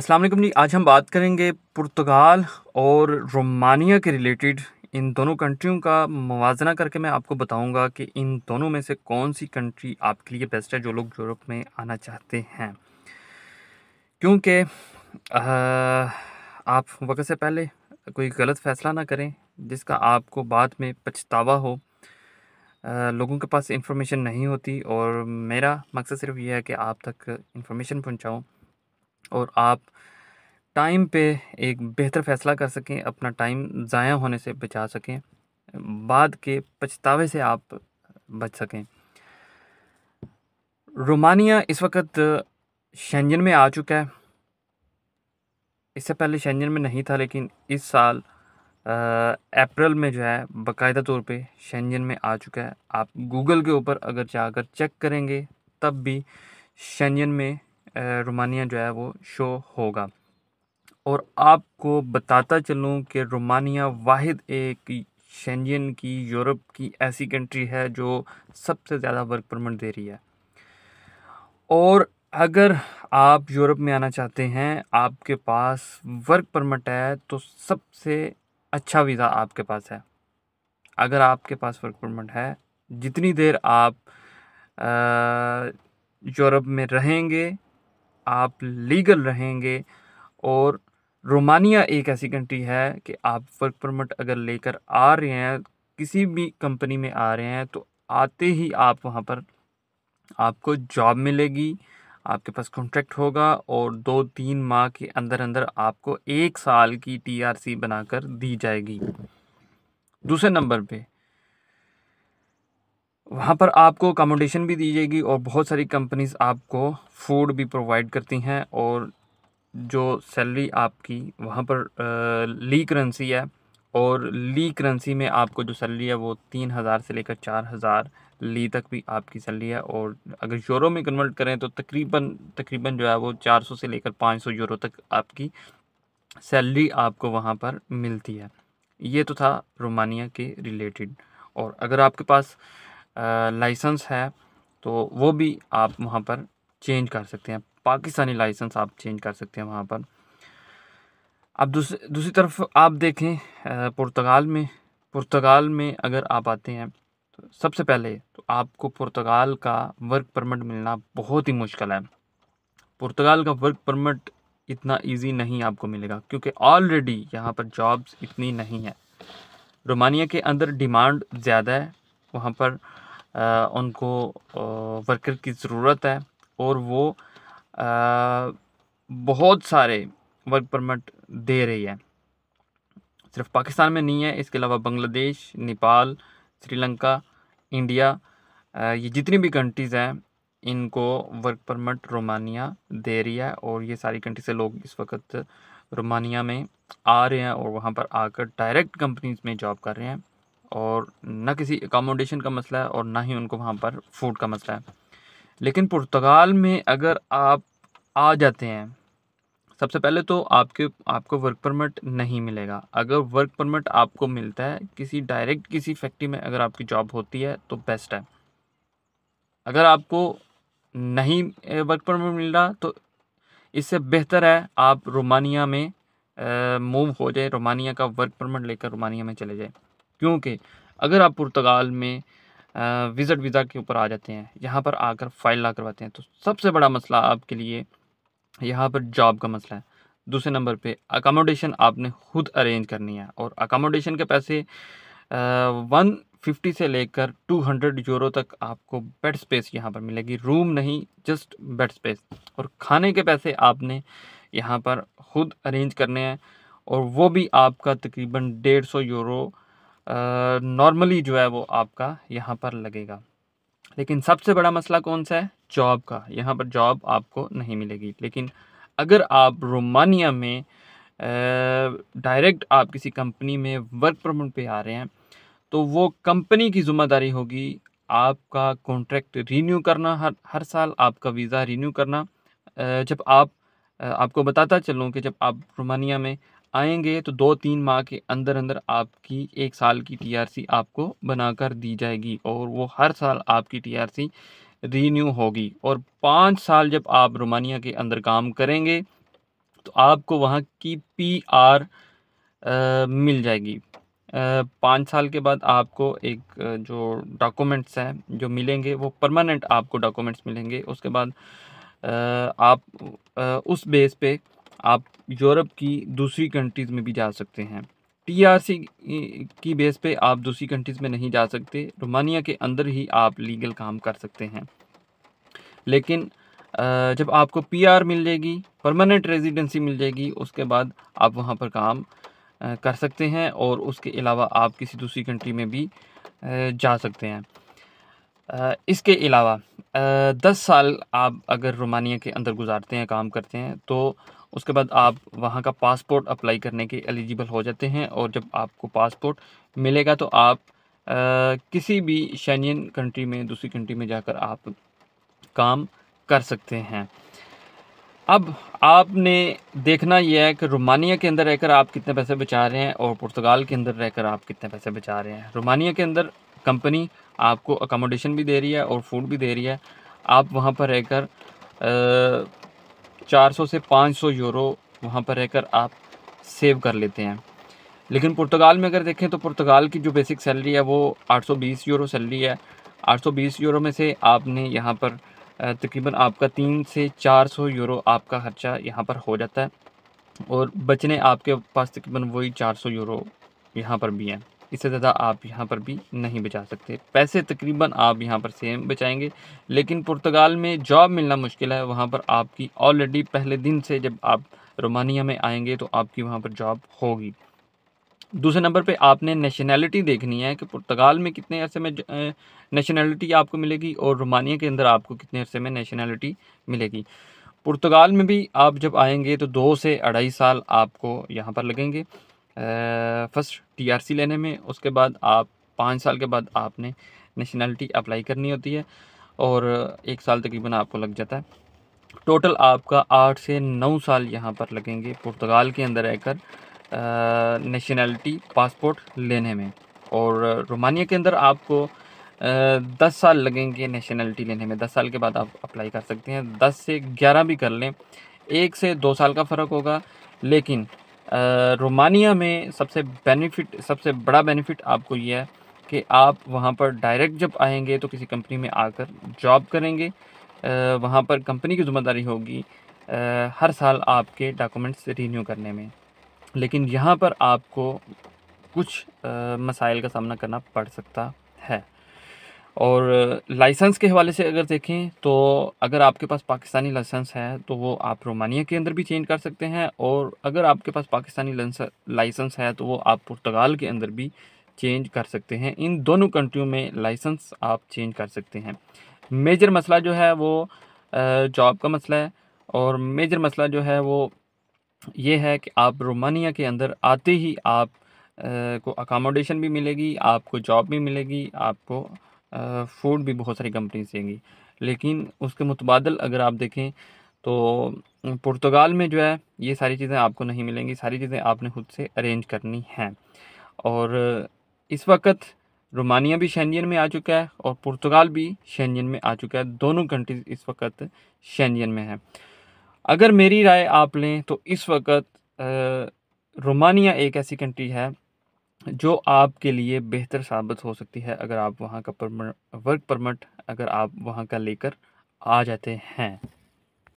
अस्सलाम वालेकुम जी आज हम बात करेंगे पुर्तगाल और रोमानिया के रिलेटेड इन दोनों कंट्रियों का मवाजना करके मैं आपको बताऊंगा कि इन दोनों में से कौन सी कंट्री आपके लिए बेस्ट है जो लोग यूरोप में आना चाहते हैं क्योंकि आप वक्त से पहले कोई गलत फ़ैसला ना करें जिसका आपको बाद में पछतावा हो आ, लोगों के पास इंफॉर्मेशन नहीं होती और मेरा मकसद सिर्फ ये है कि आप तक इंफॉर्मेशन पहुँचाऊँ और आप टाइम पे एक बेहतर फ़ैसला कर सकें अपना टाइम ज़ाया होने से बचा सकें बाद के पछतावे से आप बच सकें रोमानिया इस वक्त शेंजन में आ चुका है इससे पहले शेंजन में नहीं था लेकिन इस साल अप्रैल में जो है बाकायदा तौर पे शेंजन में आ चुका है आप गूगल के ऊपर अगर जाकर चेक करेंगे तब भी शेंजन में रोमानिया जो है वो शो होगा और आपको बताता चलूँ कि रोमानिया वाहिद एक शेंजन की यूरोप की ऐसी कंट्री है जो सबसे ज़्यादा वर्क परमिट दे रही है और अगर आप यूरोप में आना चाहते हैं आपके पास वर्क परमिट है तो सबसे अच्छा वीज़ा आपके पास है अगर आपके पास वर्क परमिट है जितनी देर आप यूरोप में रहेंगे आप लीगल रहेंगे और रोमानिया एक ऐसी कंट्री है कि आप वर्क परमिट अगर लेकर आ रहे हैं किसी भी कंपनी में आ रहे हैं तो आते ही आप वहाँ पर आपको जॉब मिलेगी आपके पास कॉन्ट्रैक्ट होगा और दो तीन माह के अंदर अंदर आपको एक साल की टीआरसी बनाकर दी जाएगी दूसरे नंबर पे वहाँ पर आपको अकोमोडेशन भी दी जाएगी और बहुत सारी कंपनीज़ आपको फूड भी प्रोवाइड करती हैं और जो सैलरी आपकी वहाँ पर ली करेंसी है और ली करेंसी में आपको जो सैलरी है वो तीन हज़ार से लेकर चार हज़ार ली तक भी आपकी सैलरी है और अगर यूरो में कन्वर्ट करें तो तकरीबन तकरीबन जो है वो चार सौ से लेकर पाँच सौ यूरो तक आपकी सैलरी आपको वहाँ पर मिलती है ये तो था रोमानिया के रिलेटेड और अगर आपके पास लाइसेंस है तो वो भी आप वहाँ पर चेंज कर सकते हैं पाकिस्तानी लाइसेंस आप चेंज कर सकते हैं वहाँ पर अब दूसरी दूसरी तरफ आप देखें पुर्तगाल में पुर्तगाल में अगर आप आते हैं तो सबसे पहले तो आपको पुर्तगाल का वर्क परमिट मिलना बहुत ही मुश्किल है पुर्तगाल का वर्क परमिट इतना इजी नहीं आपको मिलेगा क्योंकि ऑलरेडी यहाँ पर जॉब्स इतनी नहीं है रोमानिया के अंदर डिमांड ज़्यादा है वहाँ पर आ, उनको वर्कर की ज़रूरत है और वो आ, बहुत सारे वर्क परमिट दे रही है सिर्फ पाकिस्तान में नहीं है इसके अलावा बांग्लादेश नेपाल श्रीलंका इंडिया आ, ये जितनी भी कंट्रीज़ हैं इनको वर्क परमिट रोमानिया दे रही है और ये सारी कंट्री से लोग इस वक्त रोमानिया में आ रहे हैं और वहाँ पर आकर डायरेक्ट कंपनीज में जॉब कर रहे हैं और ना किसी एकोमोडेशन का मसला है और ना ही उनको वहाँ पर फूड का मसला है लेकिन पुर्तगाल में अगर आप आ जाते हैं सबसे पहले तो आपके आपको वर्क परमिट नहीं मिलेगा अगर वर्क परमिट आपको मिलता है किसी डायरेक्ट किसी फैक्ट्री में अगर आपकी जॉब होती है तो बेस्ट है अगर आपको नहीं वर्क परमिट मिल रहा तो इससे बेहतर है आप रोमानिया में मूव हो जाए रोमानिया का वर्क परमिट लेकर रोमानिया में चले जाए क्योंकि अगर आप पुर्तगाल में विज़िट वीज़ा के ऊपर आ जाते हैं यहाँ पर आकर फाइल ला करवाते हैं तो सबसे बड़ा मसला आपके लिए यहाँ पर जॉब का मसला है दूसरे नंबर पे अकामोडेशन आपने खुद अरेंज करनी है और अकामोडेशन के पैसे वन फिफ्टी से लेकर टू हंड्रेड यूरो तक आपको बेड स्पेस यहाँ पर मिलेगी रूम नहीं जस्ट बेड स्पेस और खाने के पैसे आपने यहाँ पर खुद अरेंज करने हैं और वो भी आपका तकरीबन डेढ़ सौ यूरो नॉर्मली जो है वो आपका यहाँ पर लगेगा लेकिन सबसे बड़ा मसला कौन सा है जॉब का यहाँ पर जॉब आपको नहीं मिलेगी लेकिन अगर आप रोमानिया में डायरेक्ट आप किसी कंपनी में वर्क परमिट पे आ रहे हैं तो वो कंपनी की जिम्मेदारी होगी आपका कॉन्ट्रैक्ट रीन्यू करना हर हर साल आपका वीज़ा रीन्यू करना जब आप आपको बताता चलूँ कि जब आप रोमानिया में आएंगे तो दो तीन माह के अंदर अंदर आपकी एक साल की टीआरसी आपको बनाकर दी जाएगी और वो हर साल आपकी टीआरसी रीन्यू होगी और पाँच साल जब आप रोमानिया के अंदर काम करेंगे तो आपको वहाँ की पी आर आ, मिल जाएगी पाँच साल के बाद आपको एक जो डॉक्यूमेंट्स हैं जो मिलेंगे वो परमानेंट आपको डॉक्यूमेंट्स मिलेंगे उसके बाद आ, आप आ, उस बेस पे आप यूरोप की दूसरी कंट्रीज़ में भी जा सकते हैं टीआरसी की बेस पे आप दूसरी कंट्रीज़ में नहीं जा सकते रोमानिया के अंदर ही आप लीगल काम कर सकते हैं लेकिन जब आपको पीआर मिल जाएगी परमानेंट रेजिडेंसी मिल जाएगी उसके बाद आप वहाँ पर काम कर सकते हैं और उसके अलावा आप किसी दूसरी कंट्री में भी जा सकते हैं इसके अलावा दस साल आप अगर रोमानिया के अंदर गुजारते हैं काम करते हैं तो उसके बाद आप वहाँ का पासपोर्ट अप्लाई करने के एलिजिबल हो जाते हैं और जब आपको पासपोर्ट मिलेगा तो आप आ, किसी भी शैनियन कंट्री में दूसरी कंट्री में जाकर आप काम कर सकते हैं अब आपने देखना यह है कि रोमानिया के अंदर रहकर आप कितने पैसे बचा रहे हैं और पुर्तगाल के अंदर रहकर आप कितने पैसे बचा रहे हैं रोमानिया के अंदर कंपनी आपको अकोमोडेशन भी दे रही है और फूड भी दे रही है आप वहाँ पर रहकर 400 से 500 यूरो वहाँ पर रहकर आप सेव कर लेते हैं लेकिन पुर्तगाल में अगर देखें तो पुर्तगाल की जो बेसिक सैलरी है वो 820 यूरो सैलरी है 820 यूरो में से आपने यहाँ पर तकरीबन आपका तीन से 400 यूरो आपका खर्चा यहाँ पर हो जाता है और बचने आपके पास तकरीबन वही 400 यूरो यहाँ पर भी हैं इससे ज़्यादा आप यहाँ पर भी नहीं बचा सकते पैसे तकरीबन आप यहाँ पर सेम बचाएंगे लेकिन पुर्तगाल में जॉब मिलना मुश्किल है वहाँ पर आपकी ऑलरेडी पहले दिन से जब आप रोमानिया में आएंगे तो आपकी वहाँ पर जॉब होगी दूसरे नंबर पे आपने नेशनैलिटी देखनी है कि पुर्तगाल में कितने अरसे में नेशनैलिटी आपको मिलेगी और रोमानिया के अंदर आपको कितने अरसे में नेशनैलिटी मिलेगी पुर्तगाल में भी आप जब आएंगे तो दो से अढ़ाई साल आपको यहाँ पर लगेंगे फर्स्ट टीआरसी लेने में उसके बाद आप पाँच साल के बाद आपने नेशनलिटी अप्लाई करनी होती है और एक साल तकरीबन आपको लग जाता है टोटल आपका आठ से नौ साल यहाँ पर लगेंगे पुर्तगाल के अंदर रहकर नेशनलिटी पासपोर्ट लेने में और रोमानिया के अंदर आपको दस साल लगेंगे नेशनलिटी लेने में दस साल के बाद आप अप्लाई कर सकते हैं दस से ग्यारह भी कर लें एक से दो साल का फ़र्क होगा लेकिन रोमानिया में सबसे बेनिफिट सबसे बड़ा बेनिफिट आपको ये है कि आप वहाँ पर डायरेक्ट जब आएंगे तो किसी कंपनी में आकर जॉब करेंगे वहाँ पर कंपनी की जिम्मेदारी होगी हर साल आपके डॉक्यूमेंट्स रीन्यू करने में लेकिन यहाँ पर आपको कुछ मसाइल का सामना करना पड़ सकता है और लाइसेंस के हवाले से अगर देखें तो अगर आपके पास पाकिस्तानी लाइसेंस है तो वो आप रोमानिया के अंदर भी चेंज कर सकते हैं और अगर आपके पास पाकिस्तानी लाइसेंस है तो वो आप पुर्तगाल के अंदर भी चेंज कर सकते हैं इन दोनों कंट्रियों में लाइसेंस आप चेंज कर सकते हैं मेजर मसला जो है वो जॉब का मसला है और मेजर मसला जो है वो ये है कि आप रोमानिया के अंदर आते ही आप को अकामोडेशन भी मिलेगी आपको जॉब भी मिलेगी आपको फूड भी बहुत सारी कंपनीज देंगी लेकिन उसके मुतबादल अगर आप देखें तो पुर्तगाल में जो है ये सारी चीज़ें आपको नहीं मिलेंगी सारी चीज़ें आपने खुद से अरेंज करनी हैं और इस वक्त रोमानिया भी शेंजन में आ चुका है और पुर्तगाल भी शेंजन में आ चुका है दोनों कंट्रीज इस वक्त शेंजन में है अगर मेरी राय आप लें तो इस वक्त रोमानिया एक ऐसी कंट्री है जो आपके लिए बेहतर साबित हो सकती है अगर आप वहाँ का वर्क परमिट अगर आप वहाँ का लेकर आ जाते हैं